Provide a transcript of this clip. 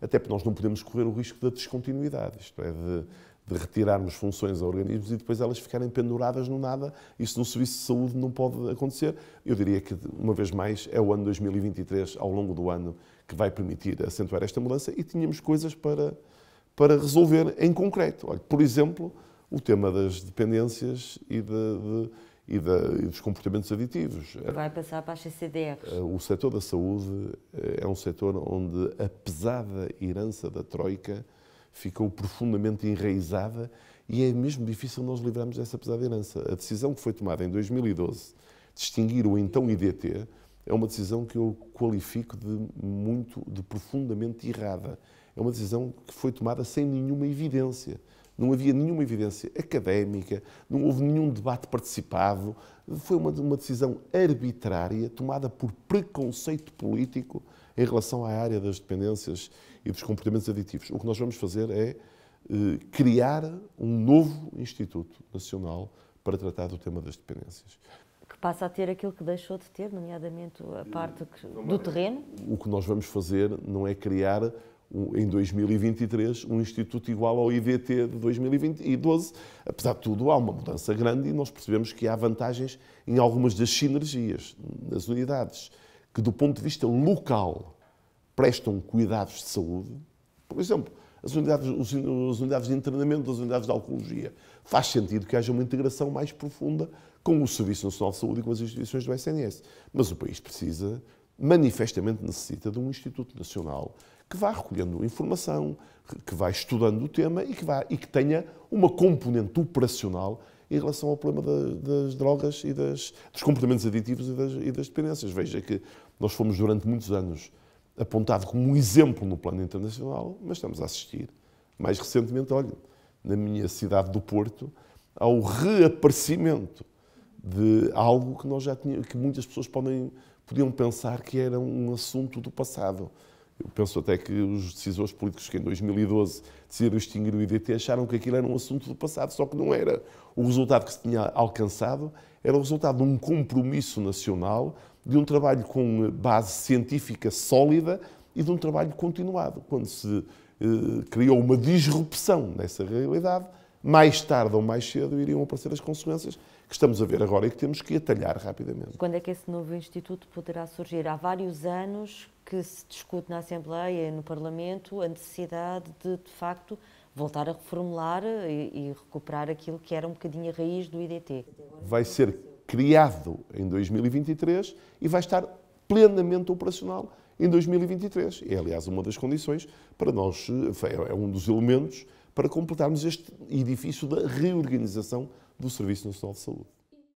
até porque nós não podemos correr o risco da descontinuidade, isto é, de, de retirarmos funções a organismos e depois elas ficarem penduradas no nada. Isso no Serviço de Saúde não pode acontecer. Eu diria que, uma vez mais, é o ano 2023, ao longo do ano, que vai permitir acentuar esta mudança e tínhamos coisas para, para resolver em concreto. Olha, por exemplo, o tema das dependências e de, de e, da, e, dos comportamentos aditivos. Vai passar para as CCDRs. Eh, o setor da saúde eh, é um setor onde a pesada herança da Troika ficou profundamente enraizada e é mesmo difícil nós livrarmos dessa pesada herança. A decisão que foi tomada em 2012 de extinguir o então IDT é uma decisão que eu qualifico de muito, de profundamente errada. É uma decisão que foi tomada sem nenhuma evidência não havia nenhuma evidência académica, não houve nenhum debate participado. Foi uma, uma decisão arbitrária tomada por preconceito político em relação à área das dependências e dos comportamentos aditivos. O que nós vamos fazer é eh, criar um novo Instituto Nacional para tratar do tema das dependências. Que passa a ter aquilo que deixou de ter, nomeadamente a parte que, do é. terreno? O que nós vamos fazer não é criar em 2023 um instituto igual ao IVT de 2012. Apesar de tudo, há uma mudança grande e nós percebemos que há vantagens em algumas das sinergias, nas unidades, que do ponto de vista local prestam cuidados de saúde. Por exemplo, as unidades, as unidades de internamento, as unidades de alcoologia. Faz sentido que haja uma integração mais profunda com o Serviço Nacional de Saúde e com as instituições do SNS. Mas o país precisa manifestamente necessita de um Instituto Nacional que vá recolhendo informação, que vá estudando o tema e que, vá, e que tenha uma componente operacional em relação ao problema da, das drogas e das, dos comportamentos aditivos e das, e das dependências. Veja que nós fomos durante muitos anos apontado como um exemplo no plano internacional, mas estamos a assistir, mais recentemente, olha, na minha cidade do Porto, ao reaparecimento de algo que nós já que muitas pessoas podem, podiam pensar que era um assunto do passado. Eu penso até que os decisores políticos que em 2012 decidiram extinguir o IDT acharam que aquilo era um assunto do passado, só que não era. O resultado que se tinha alcançado era o resultado de um compromisso nacional, de um trabalho com base científica sólida e de um trabalho continuado. Quando se eh, criou uma disrupção nessa realidade, mais tarde ou mais cedo iriam aparecer as consequências que estamos a ver agora e que temos que atalhar rapidamente. Quando é que esse novo instituto poderá surgir? Há vários anos que se discute na Assembleia e no Parlamento a necessidade de, de facto, voltar a reformular e, e recuperar aquilo que era um bocadinho a raiz do IDT. Vai ser criado em 2023 e vai estar plenamente operacional em 2023. É, aliás, uma das condições para nós, eh, é, é um dos elementos para completarmos este edifício da reorganização do Serviço Nacional de Saúde.